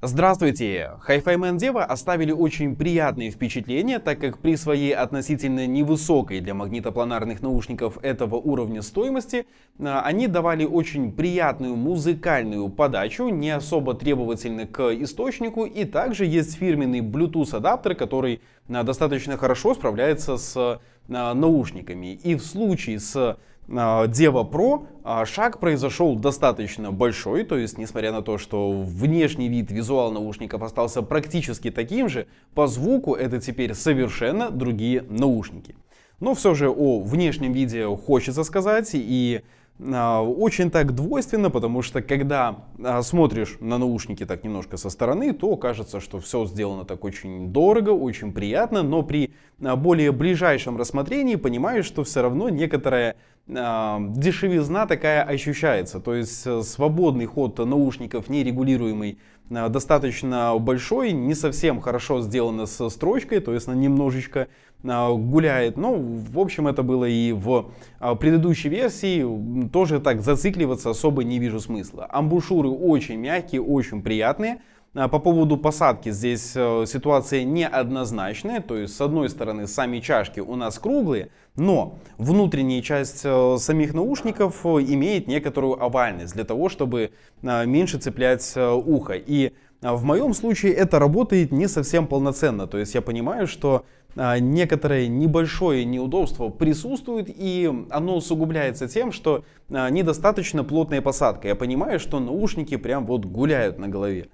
Здравствуйте! Hi-Fi Man Дева оставили очень приятные впечатления, так как при своей относительно невысокой для магнитопланарных наушников этого уровня стоимости, э, они давали очень приятную музыкальную подачу, не особо требовательны к источнику, и также есть фирменный Bluetooth адаптер, который э, достаточно хорошо справляется с э, наушниками. И в случае с а, Дева Pro а, шаг произошел достаточно большой, то есть несмотря на то, что внешний вид визуал наушников остался практически таким же, по звуку это теперь совершенно другие наушники. Но все же о внешнем виде хочется сказать, и а, очень так двойственно, потому что когда а, смотришь на наушники так немножко со стороны, то кажется, что все сделано так очень дорого, очень приятно, но при а, более ближайшем рассмотрении понимаешь, что все равно некоторая дешевизна такая ощущается. То есть э, свободный ход наушников, нерегулируемый, достаточно большой, не совсем хорошо сделано с строчкой, то есть она немножечко а, гуляет. Ну, в общем, это было и в а, предыдущей версии. Тоже так зацикливаться особо не вижу смысла. Амбушюры очень мягкие, очень приятные. А, по поводу посадки здесь э, ситуация неоднозначная, то есть с одной стороны сами чашки у нас круглые, но внутренняя часть э, самих наушников э, имеет некоторую овальность для того, чтобы меньше цеплять ухо. И а в моем случае это работает не совсем полноценно. То есть я понимаю, что а, некоторое небольшое неудобство присутствует, и оно усугубляется тем, что а, недостаточно плотная посадка. Я понимаю, что наушники прям вот гуляют на голове.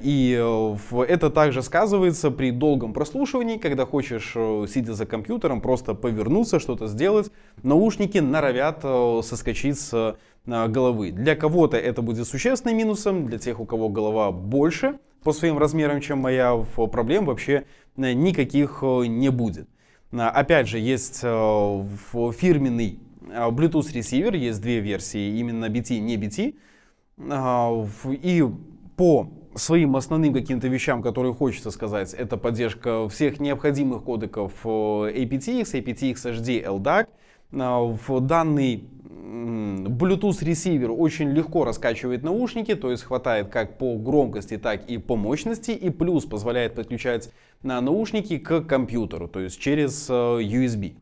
И э, это также сказывается при долгом прослушивании, когда хочешь, э, сидя за компьютером, просто повернуться, что-то сделать. Наушники норовят э, соскочить с Э, головы. Для кого-то это будет существенным минусом, для тех, у кого голова больше по своим размерам, чем моя, проблем вообще э, никаких э, не будет. Опять же, есть фирменный Bluetooth ресивер, есть две версии, именно BT, не BT. И по своим основным каким-то вещам, которые хочется сказать, это поддержка всех необходимых кодеков APTX, APTX HD, LDAC, а, в данный Bluetooth ресивер очень легко раскачивает наушники, то есть хватает как по громкости, так и по мощности, и плюс позволяет подключать на наушники к компьютеру, то есть через э, USB.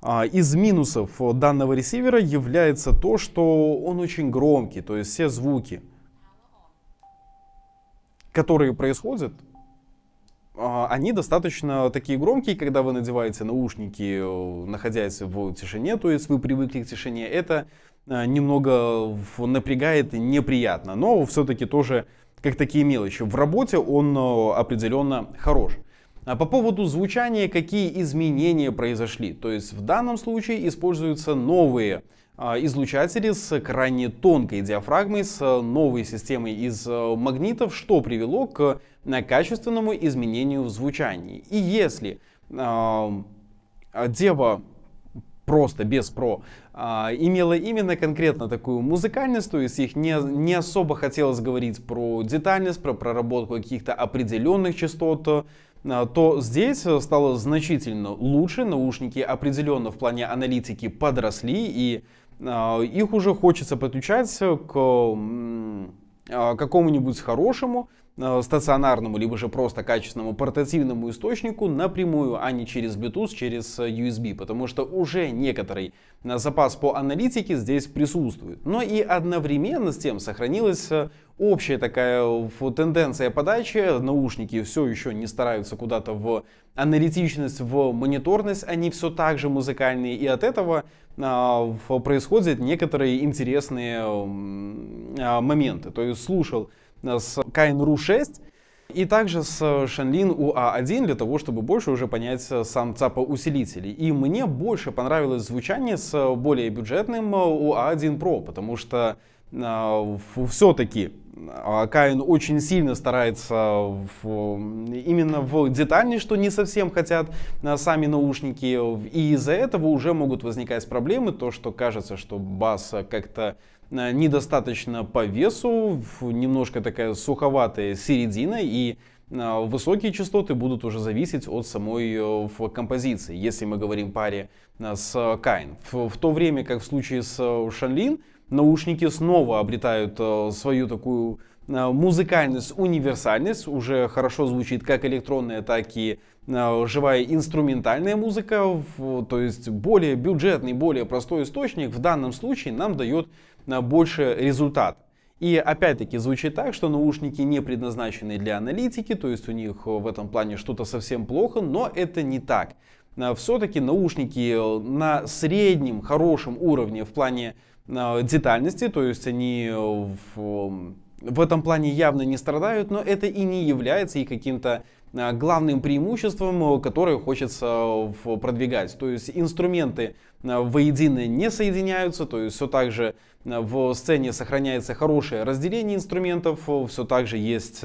А, из минусов данного ресивера является то, что он очень громкий, то есть все звуки, которые происходят а они достаточно такие громкие, когда вы надеваете наушники, э, находясь в тишине, то есть вы привыкли к тишине, это э, немного напрягает и неприятно, но все-таки тоже как такие мелочи. В работе он э, определенно хорош. А по поводу звучания, какие изменения произошли? То есть в данном случае используются новые а, излучатели с крайне тонкой диафрагмой, с э, новой системой из э, магнитов, что привело к э, качественному изменению в звучании. И если а, дева просто без про а, имела именно конкретно такую музыкальность, то есть их не, не особо хотелось говорить про детальность, про проработку каких-то определенных частот, то здесь стало значительно лучше, наушники определенно в плане аналитики подросли и а, их уже хочется подключать к а, какому-нибудь хорошему, Э, стационарному, либо же просто качественному портативному источнику напрямую, а не через Bluetooth, через э, USB, потому что уже некоторый э, запас по аналитике здесь присутствует. Но и одновременно с тем сохранилась общая такая тенденция подачи. Наушники все еще не стараются куда-то в аналитичность, в мониторность, они все так же музыкальные, и от этого происходят некоторые интересные моменты. То есть слушал с Кайн.ру 6, и также с Shenlin э, UA1 а для того, чтобы больше уже понять э, сам ЦАПа усилителей. И мне больше понравилось звучание с э, более бюджетным UA1 Pro, а потому что а, все-таки а, Каин очень сильно старается в, именно в детали, что не совсем хотят а, сами наушники, и из-за этого уже могут возникать проблемы, то, что кажется, что бас как-то недостаточно по весу, немножко такая суховатая середина, и высокие частоты будут уже зависеть от самой э, композиции, если мы говорим паре с Кайн. В, в то время как в случае с э, Шанлин, наушники снова обретают э, свою такую э, музыкальность, универсальность, уже хорошо звучит как электронная, так и э, живая инструментальная музыка, то есть более бюджетный, более простой источник в данном случае нам дает больше результат. И опять-таки звучит так, что наушники не предназначены для аналитики, то есть у них в этом плане что-то совсем плохо, но это не так. Все-таки наушники на среднем, хорошем уровне в плане Э, детальности, то есть они в, в этом плане явно не страдают, но это и не является и каким-то Э, главным преимуществом, э, которое хочется э, продвигать. То есть инструменты воедино не соединяются, то есть все так же в сцене сохраняется хорошее разделение инструментов, все так же есть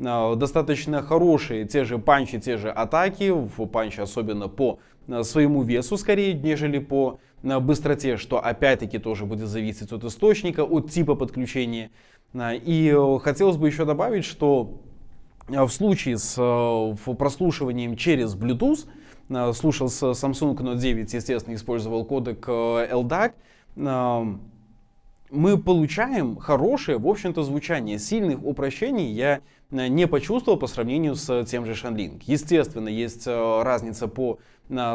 достаточно хорошие те же панчи, те же атаки, в панче особенно по своему весу скорее, нежели по быстроте, что опять-таки тоже будет зависеть от источника, от типа подключения. И хотелось бы еще добавить, что Э, в случае с э, прослушиванием через Bluetooth, э, слушал с Samsung Note 9, естественно, использовал кодек LDAC, эм, мы получаем хорошее, в общем-то, звучание. Сильных упрощений я не почувствовал по сравнению с тем же Shenlink. Естественно, есть разница по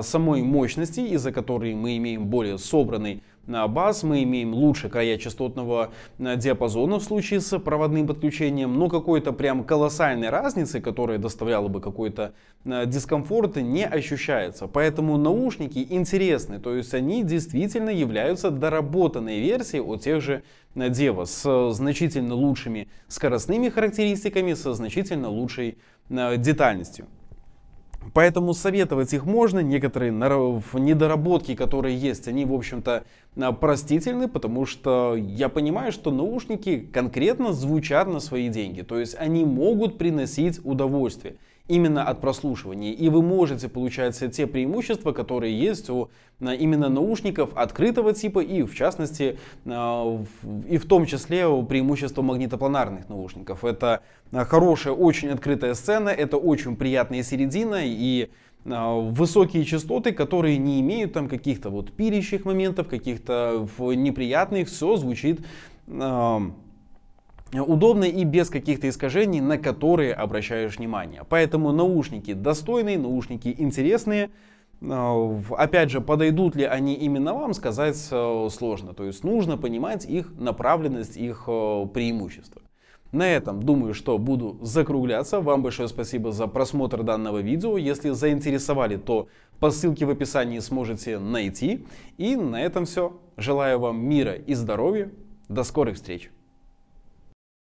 самой мощности, из-за которой мы имеем более собранный баз, мы имеем лучше края частотного э, диапазона в случае с проводным подключением, но какой-то прям колоссальной разницы, которая доставляла бы какой-то э, дискомфорт, не ощущается. Поэтому наушники интересны, то есть они действительно являются доработанной версией от тех же э, Дева с значительно лучшими скоростными характеристиками, со значительно лучшей детальностью. Поэтому советовать их можно, некоторые недоработки, которые есть, они, в общем-то, а, простительны, потому что я понимаю, что наушники конкретно звучат на свои деньги, то есть они могут приносить удовольствие именно от прослушивания. И вы можете получать те преимущества, которые есть у а, именно наушников открытого типа и в частности а, и в том числе преимущества магнитопланарных наушников. Это а, хорошая, очень открытая сцена, это очень приятная середина и высокие частоты, которые не имеют там каких-то вот пирящих моментов, каких-то неприятных, все звучит удобно и без каких-то искажений, на которые обращаешь внимание. Поэтому наушники достойные, наушники интересные. А, опять же, подойдут ли они именно вам, сказать э, сложно. То есть нужно понимать их направленность, их э, преимущества. На этом, думаю, что буду закругляться. Вам большое спасибо за просмотр данного видео. Если заинтересовали, то по ссылке в описании сможете найти. И на этом все. Желаю вам мира и здоровья. До скорых встреч!